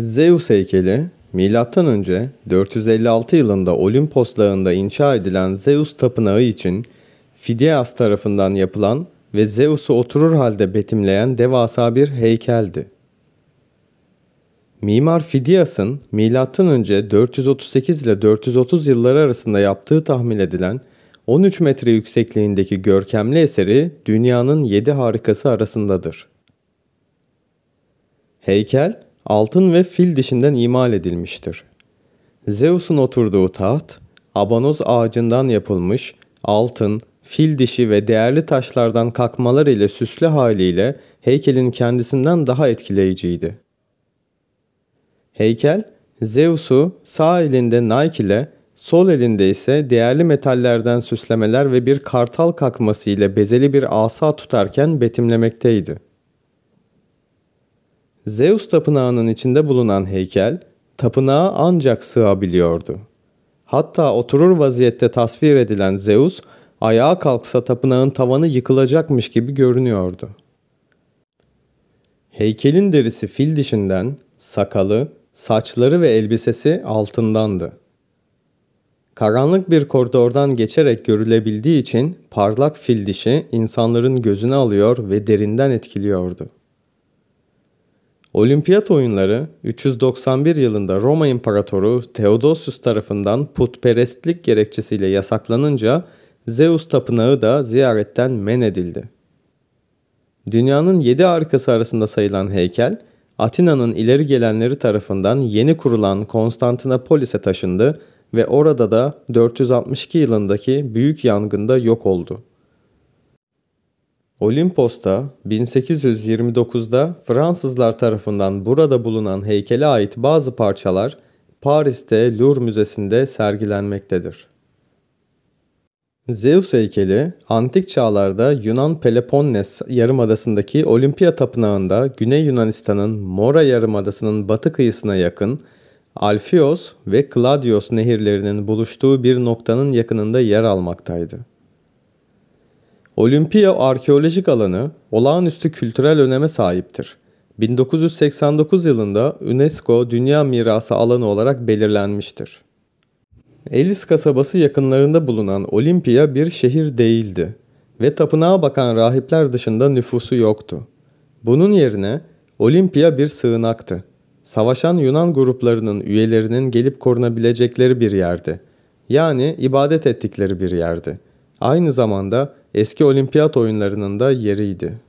Zeus heykeli, M.Ö. 456 yılında Olimpos Dağı'nda inşa edilen Zeus tapınağı için Fidias tarafından yapılan ve Zeus'u oturur halde betimleyen devasa bir heykeldi. Mimar Fidias'ın M.Ö. 438 ile 430 yılları arasında yaptığı tahmin edilen 13 metre yüksekliğindeki görkemli eseri dünyanın 7 harikası arasındadır. Heykel, altın ve fil dişinden imal edilmiştir. Zeus'un oturduğu taht, abanoz ağacından yapılmış, altın, fil dişi ve değerli taşlardan kakmalar ile süslü haliyle heykelin kendisinden daha etkileyiciydi. Heykel, Zeus'u sağ elinde Nike ile sol elinde ise değerli metallerden süslemeler ve bir kartal kakması ile bezeli bir asa tutarken betimlemekteydi. Zeus tapınağının içinde bulunan heykel tapınağa ancak sığabiliyordu. Hatta oturur vaziyette tasvir edilen Zeus ayağa kalksa tapınağın tavanı yıkılacakmış gibi görünüyordu. Heykelin derisi fil dişinden, sakalı, saçları ve elbisesi altındandı. Karanlık bir koridordan geçerek görülebildiği için parlak fil dişi insanların gözünü alıyor ve derinden etkiliyordu. Olimpiyat oyunları 391 yılında Roma İmparatoru Theodosius tarafından putperestlik gerekçesiyle yasaklanınca Zeus tapınağı da ziyaretten men edildi. Dünyanın yedi harikası arasında sayılan heykel, Atina'nın ileri gelenleri tarafından yeni kurulan Konstantinopolis'e taşındı ve orada da 462 yılındaki büyük yangında yok oldu. Olimpos'ta 1829'da Fransızlar tarafından burada bulunan heykele ait bazı parçalar Paris'te Louvre Müzesi'nde sergilenmektedir. Zeus heykeli antik çağlarda Yunan Peloponnes yarımadasındaki Olimpia Tapınağı'nda Güney Yunanistan'ın Mora yarımadasının batı kıyısına yakın Alfios ve Kladios nehirlerinin buluştuğu bir noktanın yakınında yer almaktaydı. Olimpiya arkeolojik alanı olağanüstü kültürel öneme sahiptir. 1989 yılında UNESCO Dünya Mirası alanı olarak belirlenmiştir. Elis kasabası yakınlarında bulunan Olimpiya bir şehir değildi ve tapınağa bakan rahipler dışında nüfusu yoktu. Bunun yerine Olimpiya bir sığınaktı. Savaşan Yunan gruplarının üyelerinin gelip korunabilecekleri bir yerdi. Yani ibadet ettikleri bir yerdi. Aynı zamanda eski olimpiyat oyunlarının da yeriydi.